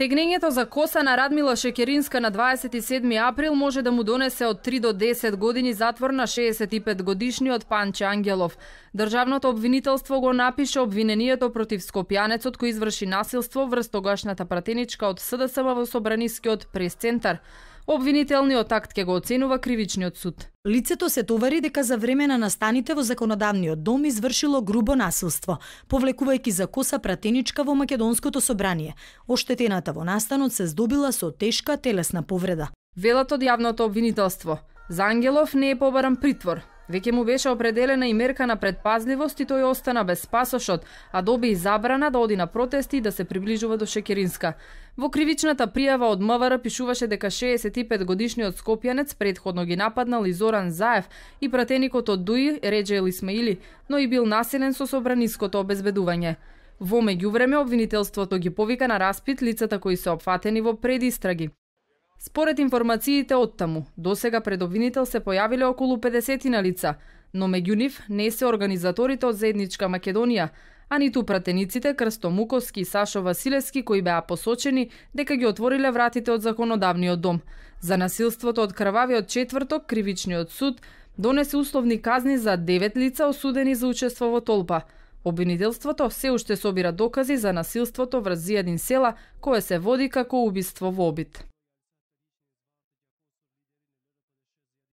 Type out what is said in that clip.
Тегнењето за коса на Радмила Шекеринска на 27 април може да му донесе од 3 до 10 години затвор на 65 годишниот Панче Ангелов. Државното обвинителство го напише обвинението против Скопјанецот кој изврши насилство врз тогашната пратеничка од СДСМ во Собранискиот прес центар. Обвинителниот акт ќе го оценува кривичниот суд. Лицето се товари дека за време на настаните во законодавниот дом извршило грубо насилство, повлекувајќи за коса пратеничка во македонското собрание. Оштетената во настанот се здобила со тешка телесна повреда. Велат од јавното обвинителство. За Ангелов не е побаран притвор, Веќе му беше определена и мерка на предпазливост и тој остана без пасошот, а доби и забрана да оди на протести и да се приближува до Шекеринска. Во кривичната пријава од МВР пишуваше дека 65 годишниот скопјанец предходно ги нападнал и Зоран Заев и пратеникот од Дуи или Смаили, но и бил населен со собраниското обезбедување. Во меѓувреме обвинителството ги повика на распит лицата кои се опфатени во предистраги. Според информациите од таму, сега пред обвинител се појавиле околу 50 на лица, но меѓу нив не се организаторите од Заедничка Македонија, а ниту пратениците Крсто Муковски и Сашо Василевски кои беа посочени дека ги отвориле вратите од законодавниот дом. За насилството од крвавиот четврток кривичниот суд донесе условни казни за 9 лица осудени за учество во толпа. Обвинителството се уште собира докази за насилството врз Зијадин села кое се води како убиство во обид.